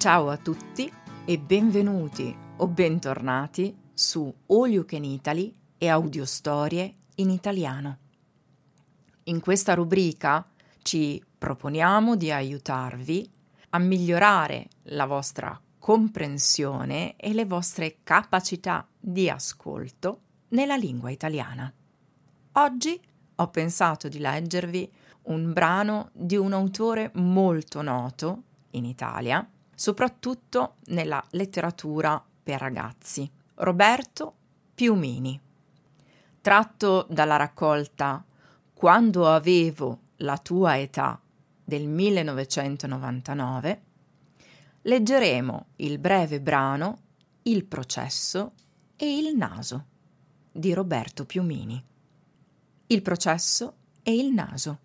Ciao a tutti e benvenuti o bentornati su All You Can Italy e Audiostorie in italiano. In questa rubrica ci proponiamo di aiutarvi a migliorare la vostra comprensione e le vostre capacità di ascolto nella lingua italiana. Oggi ho pensato di leggervi un brano di un autore molto noto in Italia, soprattutto nella letteratura per ragazzi. Roberto Piumini. Tratto dalla raccolta Quando avevo la tua età del 1999, leggeremo il breve brano Il processo e il naso di Roberto Piumini. Il processo e il naso.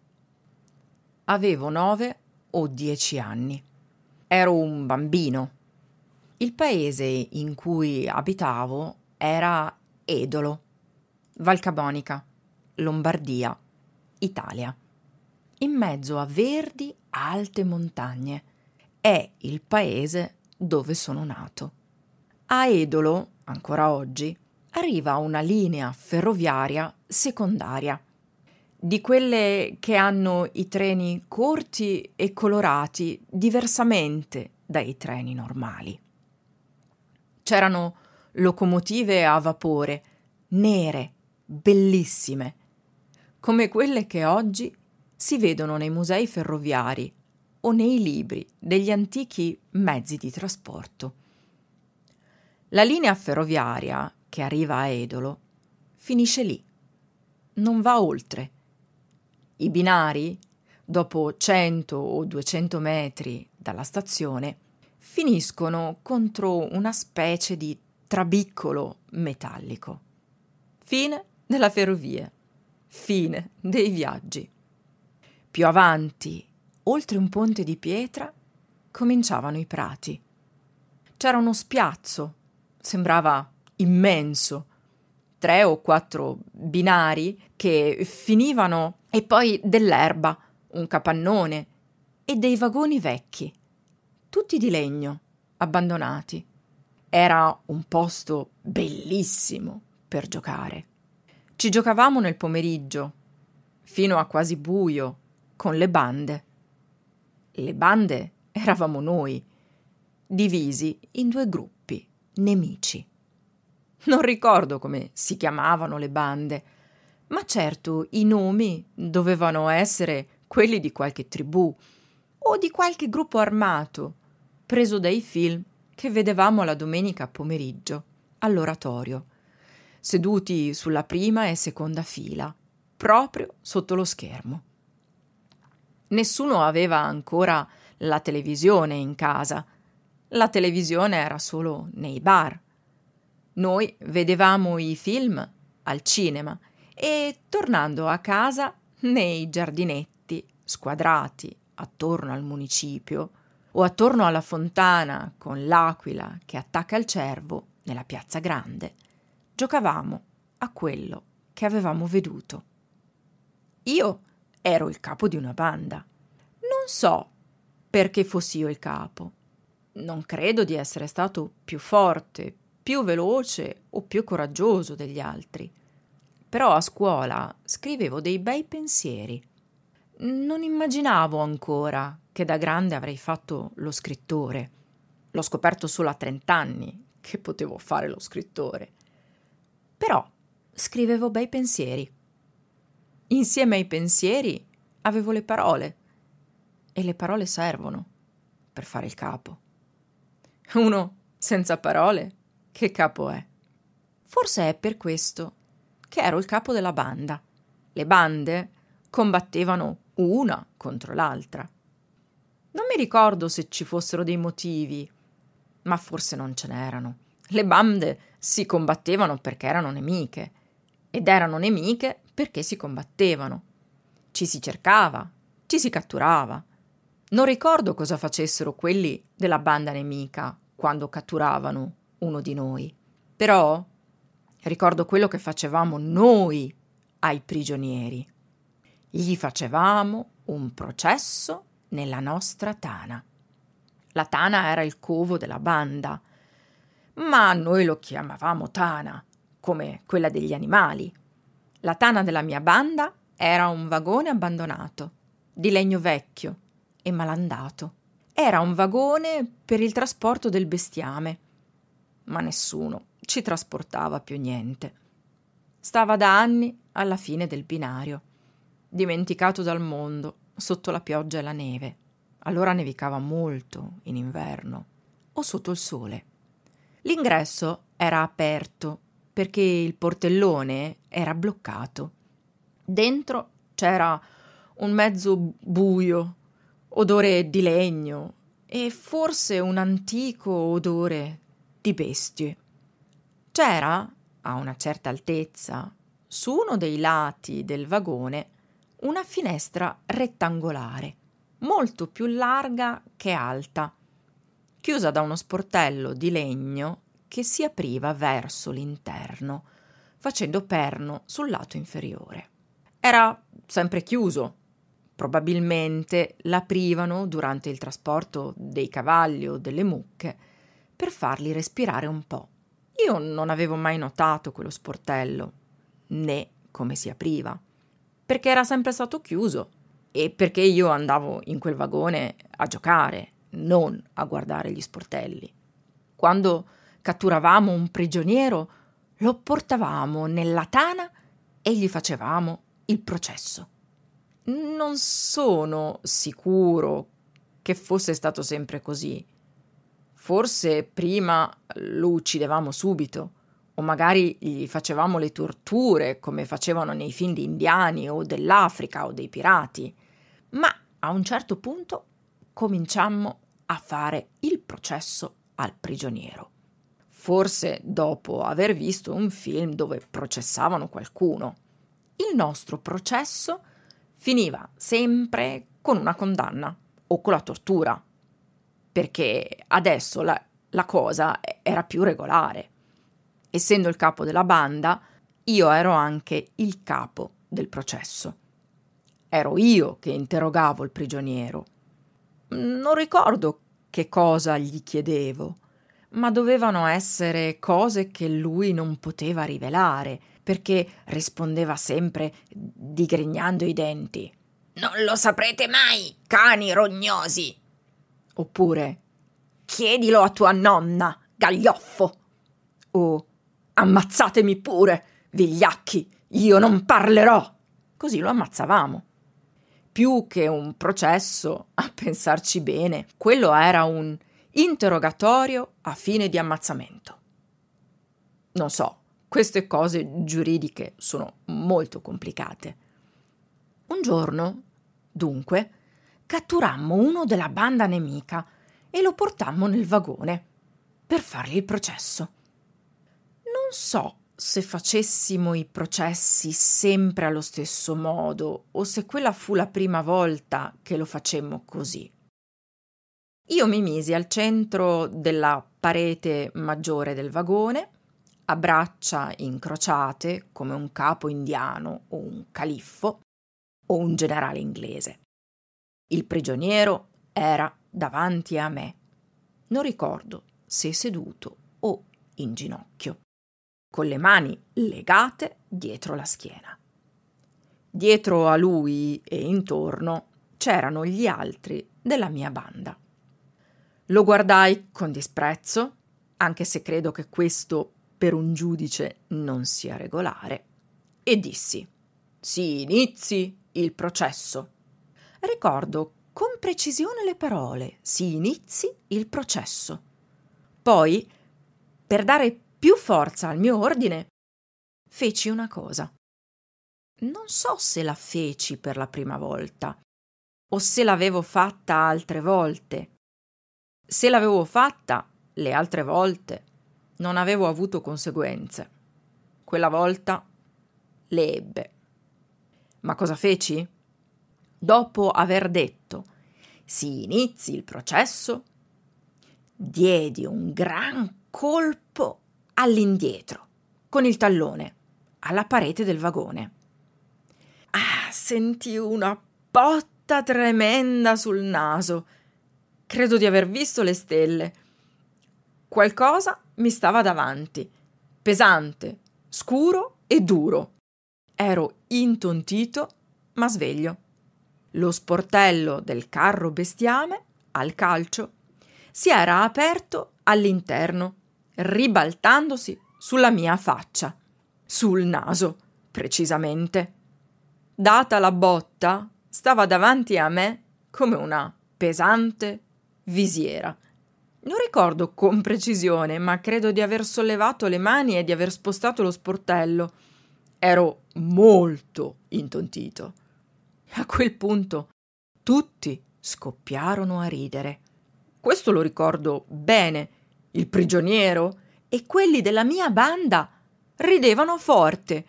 Avevo nove o dieci anni ero un bambino. Il paese in cui abitavo era Edolo, Valcabonica, Lombardia, Italia, in mezzo a verdi alte montagne. È il paese dove sono nato. A Edolo, ancora oggi, arriva una linea ferroviaria secondaria di quelle che hanno i treni corti e colorati diversamente dai treni normali. C'erano locomotive a vapore, nere, bellissime, come quelle che oggi si vedono nei musei ferroviari o nei libri degli antichi mezzi di trasporto. La linea ferroviaria che arriva a Edolo finisce lì, non va oltre i binari, dopo 100 o 200 metri dalla stazione, finiscono contro una specie di trabiccolo metallico. Fine della ferrovia. Fine dei viaggi. Più avanti, oltre un ponte di pietra, cominciavano i prati. C'era uno spiazzo, sembrava immenso, tre o quattro binari che finivano e poi dell'erba, un capannone e dei vagoni vecchi, tutti di legno, abbandonati. Era un posto bellissimo per giocare. Ci giocavamo nel pomeriggio, fino a quasi buio, con le bande. Le bande eravamo noi, divisi in due gruppi, nemici. Non ricordo come si chiamavano le bande, ma certo i nomi dovevano essere quelli di qualche tribù o di qualche gruppo armato, preso dai film che vedevamo la domenica pomeriggio all'oratorio, seduti sulla prima e seconda fila, proprio sotto lo schermo. Nessuno aveva ancora la televisione in casa. La televisione era solo nei bar. Noi vedevamo i film al cinema e tornando a casa nei giardinetti squadrati attorno al municipio o attorno alla fontana con l'aquila che attacca il cervo nella piazza grande, giocavamo a quello che avevamo veduto. Io ero il capo di una banda. Non so perché fossi io il capo. Non credo di essere stato più forte, più veloce o più coraggioso degli altri però a scuola scrivevo dei bei pensieri. Non immaginavo ancora che da grande avrei fatto lo scrittore. L'ho scoperto solo a 30 anni che potevo fare lo scrittore. Però scrivevo bei pensieri. Insieme ai pensieri avevo le parole. E le parole servono per fare il capo. Uno senza parole, che capo è? Forse è per questo che ero il capo della banda. Le bande combattevano una contro l'altra. Non mi ricordo se ci fossero dei motivi, ma forse non ce n'erano. Le bande si combattevano perché erano nemiche ed erano nemiche perché si combattevano. Ci si cercava, ci si catturava. Non ricordo cosa facessero quelli della banda nemica quando catturavano uno di noi. Però Ricordo quello che facevamo noi ai prigionieri. Gli facevamo un processo nella nostra tana. La tana era il covo della banda, ma noi lo chiamavamo tana, come quella degli animali. La tana della mia banda era un vagone abbandonato, di legno vecchio e malandato. Era un vagone per il trasporto del bestiame, ma nessuno ci trasportava più niente. Stava da anni alla fine del binario, dimenticato dal mondo sotto la pioggia e la neve. Allora nevicava molto in inverno o sotto il sole. L'ingresso era aperto perché il portellone era bloccato. Dentro c'era un mezzo buio, odore di legno e forse un antico odore di bestie. C'era, a una certa altezza, su uno dei lati del vagone, una finestra rettangolare, molto più larga che alta, chiusa da uno sportello di legno che si apriva verso l'interno, facendo perno sul lato inferiore. Era sempre chiuso, probabilmente l'aprivano durante il trasporto dei cavalli o delle mucche per farli respirare un po'. Io non avevo mai notato quello sportello, né come si apriva, perché era sempre stato chiuso e perché io andavo in quel vagone a giocare, non a guardare gli sportelli. Quando catturavamo un prigioniero, lo portavamo nella tana e gli facevamo il processo. Non sono sicuro che fosse stato sempre così, Forse prima lo uccidevamo subito, o magari gli facevamo le torture come facevano nei film di indiani o dell'Africa o dei pirati. Ma a un certo punto cominciammo a fare il processo al prigioniero. Forse dopo aver visto un film dove processavano qualcuno. Il nostro processo finiva sempre con una condanna o con la tortura perché adesso la, la cosa era più regolare. Essendo il capo della banda, io ero anche il capo del processo. Ero io che interrogavo il prigioniero. Non ricordo che cosa gli chiedevo, ma dovevano essere cose che lui non poteva rivelare, perché rispondeva sempre digrignando i denti. Non lo saprete mai, cani rognosi! Oppure chiedilo a tua nonna, gaglioffo. O ammazzatemi pure, vigliacchi, io non parlerò. Così lo ammazzavamo. Più che un processo, a pensarci bene, quello era un interrogatorio a fine di ammazzamento. Non so, queste cose giuridiche sono molto complicate. Un giorno, dunque, catturammo uno della banda nemica e lo portammo nel vagone per fargli il processo. Non so se facessimo i processi sempre allo stesso modo o se quella fu la prima volta che lo facemmo così. Io mi misi al centro della parete maggiore del vagone, a braccia incrociate come un capo indiano o un califfo o un generale inglese. Il prigioniero era davanti a me. Non ricordo se seduto o in ginocchio, con le mani legate dietro la schiena. Dietro a lui e intorno c'erano gli altri della mia banda. Lo guardai con disprezzo, anche se credo che questo per un giudice non sia regolare, e dissi: Si inizi il processo ricordo con precisione le parole, si inizi il processo. Poi, per dare più forza al mio ordine, feci una cosa. Non so se la feci per la prima volta o se l'avevo fatta altre volte. Se l'avevo fatta le altre volte non avevo avuto conseguenze. Quella volta le ebbe. Ma cosa feci? dopo aver detto si inizi il processo, diedi un gran colpo all'indietro, con il tallone, alla parete del vagone. Ah, sentì una botta tremenda sul naso. Credo di aver visto le stelle. Qualcosa mi stava davanti, pesante, scuro e duro. Ero intontito, ma sveglio lo sportello del carro bestiame, al calcio, si era aperto all'interno, ribaltandosi sulla mia faccia, sul naso, precisamente. Data la botta, stava davanti a me come una pesante visiera. Non ricordo con precisione, ma credo di aver sollevato le mani e di aver spostato lo sportello. Ero molto intontito. A quel punto tutti scoppiarono a ridere. Questo lo ricordo bene. Il prigioniero e quelli della mia banda ridevano forte,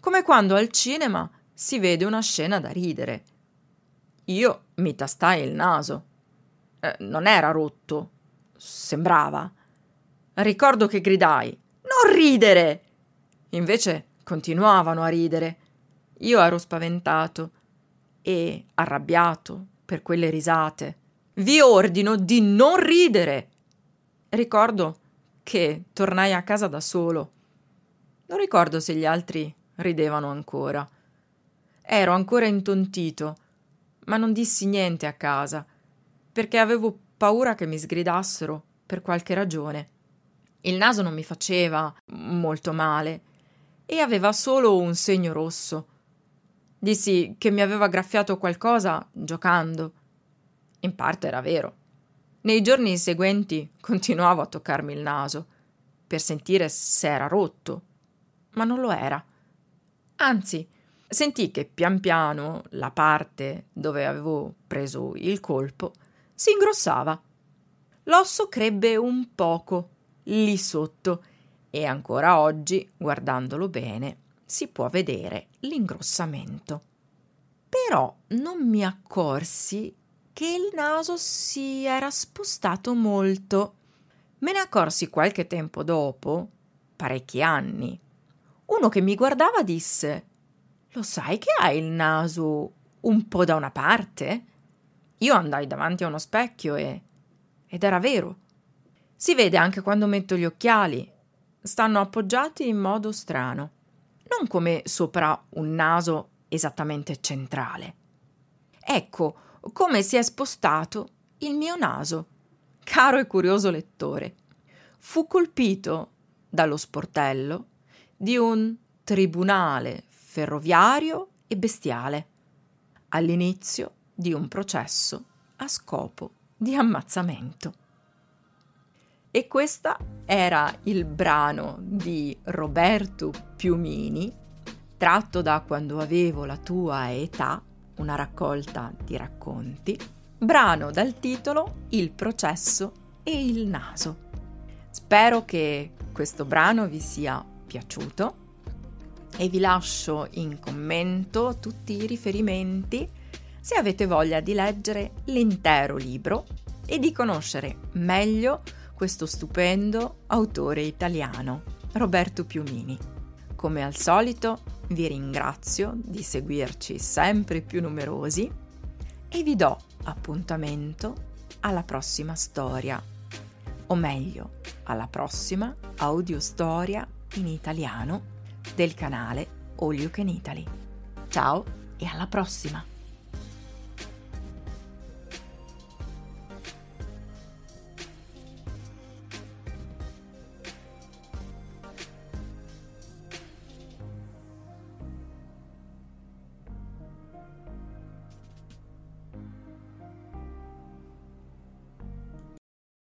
come quando al cinema si vede una scena da ridere. Io mi tastai il naso. Eh, non era rotto, sembrava. Ricordo che gridai: Non ridere! Invece continuavano a ridere. Io ero spaventato e, arrabbiato per quelle risate, vi ordino di non ridere. Ricordo che tornai a casa da solo. Non ricordo se gli altri ridevano ancora. Ero ancora intontito, ma non dissi niente a casa, perché avevo paura che mi sgridassero per qualche ragione. Il naso non mi faceva molto male e aveva solo un segno rosso Dissi che mi aveva graffiato qualcosa giocando. In parte era vero. Nei giorni seguenti continuavo a toccarmi il naso per sentire se era rotto, ma non lo era. Anzi, sentì che pian piano la parte dove avevo preso il colpo si ingrossava. L'osso crebbe un poco lì sotto e ancora oggi, guardandolo bene, si può vedere l'ingrossamento. Però non mi accorsi che il naso si era spostato molto. Me ne accorsi qualche tempo dopo, parecchi anni. Uno che mi guardava disse: Lo sai che hai il naso un po' da una parte? Io andai davanti a uno specchio e. ed era vero. Si vede anche quando metto gli occhiali. Stanno appoggiati in modo strano non come sopra un naso esattamente centrale. Ecco come si è spostato il mio naso, caro e curioso lettore. Fu colpito dallo sportello di un tribunale ferroviario e bestiale, all'inizio di un processo a scopo di ammazzamento. E questo era il brano di Roberto Piumini, tratto da Quando avevo la tua età, una raccolta di racconti, brano dal titolo Il processo e il naso. Spero che questo brano vi sia piaciuto e vi lascio in commento tutti i riferimenti se avete voglia di leggere l'intero libro e di conoscere meglio questo stupendo autore italiano, Roberto Piumini. Come al solito vi ringrazio di seguirci sempre più numerosi e vi do appuntamento alla prossima storia, o meglio, alla prossima audiostoria in italiano del canale All You Can Italy. Ciao e alla prossima!